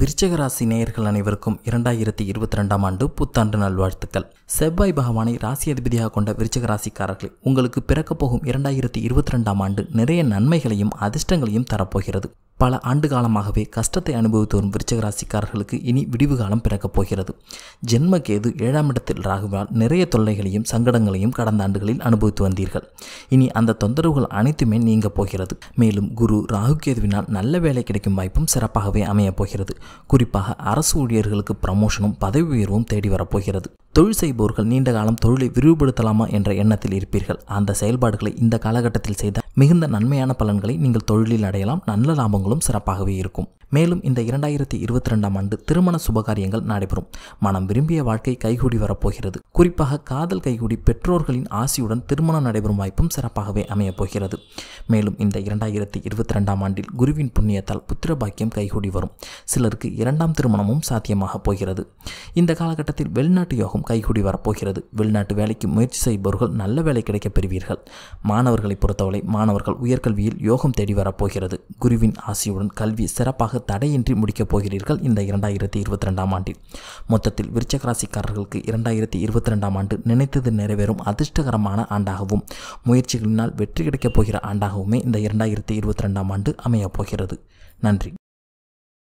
விருச்சகராசி நேயர்கள் அனைவருக்கும் இரண்டாயிரத்தி இருபத்தி ரெண்டாம் ஆண்டு புத்தாண்டு நல்வாழ்த்துக்கள் செவ்வாய் பகவானை ராசி அதிபதியாக கொண்ட விருச்சக ராசிக்காரர்கள் உங்களுக்கு பிறக்கப் போகும் இரண்டாயிரத்தி இருபத்தி ரெண்டாம் ஆண்டு நிறைய நன்மைகளையும் அதிர்ஷ்டங்களையும் தரப்போகிறது பல ஆண்டு காலமாகவே கஷ்டத்தை அனுபவித்து வரும் விருச்சக ராசிக்காரர்களுக்கு இனி விடிவு காலம் பிறக்கப் போகிறது ஜென்மக்கேது ஏழாம் இடத்தில் ராகுவால் நிறைய தொல்லைகளையும் சங்கடங்களையும் கடந்த ஆண்டுகளில் அனுபவித்து வந்தீர்கள் இனி அந்த தொந்தரவுகள் அனைத்துமே நீங்க போகிறது மேலும் குரு ராகு கேதுவினால் நல்ல வேலை கிடைக்கும் வாய்ப்பும் சிறப்பாகவே அமையப் போகிறது குறிப்பாக அரசு ஊழியர்களுக்கு ப்ரமோஷனும் பதவி உயர்வும் தேடி வரப்போகிறது தொழில் செய்பவர்கள் நீண்ட காலம் தொழிலை விரிவுபடுத்தலாமா என்ற எண்ணத்தில் இருப்பீர்கள் அந்த செயல்பாடுகளை இந்த காலகட்டத்தில் செய்தால் மிகுந்த நன்மையான பலன்களை நீங்கள் தொழிலில் அடையலாம் நல்ல லாபங்களும் சிறப்பாகவே இருக்கும் மேலும் இந்த இரண்டாயிரத்தி இருபத்தி ரெண்டாம் ஆண்டு திருமண சுபகாரியங்கள் நடைபெறும் மனம் விரும்பிய வாழ்க்கை கைகூடி வரப்போகிறது குறிப்பாக காதல் கைகூடி பெற்றோர்களின் ஆசியுடன் திருமணம் நடைபெறும் வாய்ப்பும் சிறப்பாகவே அமையப்போகிறது மேலும் இந்த இரண்டாயிரத்தி இருபத்தி ரெண்டாம் ஆண்டில் குருவின் புண்ணியத்தால் புத்திர பாக்கியம் கைகூடி வரும் சிலருக்கு இரண்டாம் திருமணமும் சாத்தியமாக போகிறது இந்த காலகட்டத்தில் வெளிநாட்டு யோகம் கைகூடி வரப்போகிறது வெளிநாட்டு வேலைக்கு முயற்சி செய்பவர்கள் நல்ல வேலை கிடைக்கப் பெறுவீர்கள் மாணவர்களை பொறுத்தவரை மாணவர்கள் உயர்கல்வியில் யோகம் தேடி வரப்போகிறது குருவின் ஆசியுடன் கல்வி சிறப்பாக தடையின்றி முடிக்கப் போகிறீர்கள் இந்த இரண்டாயிரத்தி இருபத்தி ரெண்டாம் ஆண்டில் மொத்தத்தில் விருச்சக ராசிக்காரர்களுக்கு இரண்டாயிரத்தி இருபத்தி ரெண்டாம் ஆண்டு நினைத்தது நிறைவேறும் அதிர்ஷ்டகரமான ஆண்டாகவும் முயற்சிகளினால் வெற்றி கிடைக்கப் போகிற ஆண்டாகவுமே இந்த இரண்டாயிரத்தி இருபத்தி ரெண்டாம் ஆண்டு அமையப் போகிறது நன்றி